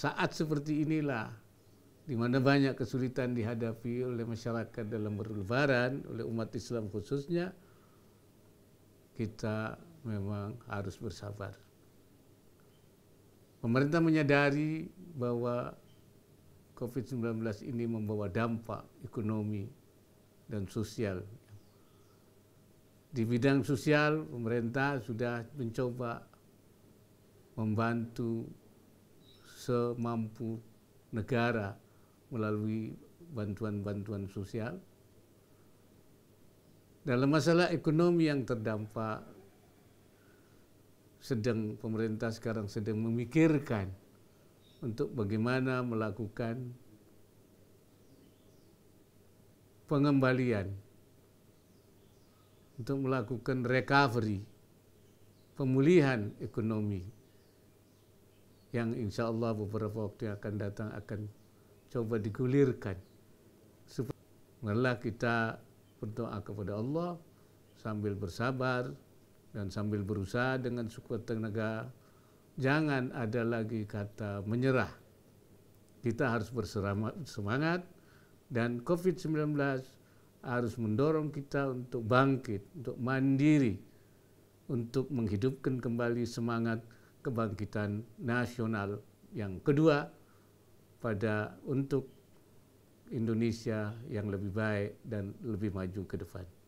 Saat seperti inilah di mana banyak kesulitan dihadapi oleh masyarakat dalam berlebaran, oleh umat Islam khususnya, kita memang harus bersabar. Pemerintah menyadari bahwa COVID-19 ini membawa dampak ekonomi dan sosial. Di bidang sosial, pemerintah sudah mencoba membantu semampu negara melalui bantuan-bantuan sosial. Dalam masalah ekonomi yang terdampak, sedang pemerintah sekarang sedang memikirkan untuk bagaimana melakukan pengembalian untuk melakukan recovery, pemulihan ekonomi yang insya Allah beberapa waktu yang akan datang akan coba digulirkan. Supaya marilah kita berdoa kepada Allah sambil bersabar dan sambil berusaha dengan sekuat tenaga. Jangan ada lagi kata menyerah. Kita harus bersemangat dan COVID-19 harus mendorong kita untuk bangkit, untuk mandiri, untuk menghidupkan kembali semangat kebangkitan nasional yang kedua pada untuk Indonesia yang lebih baik dan lebih maju ke depan.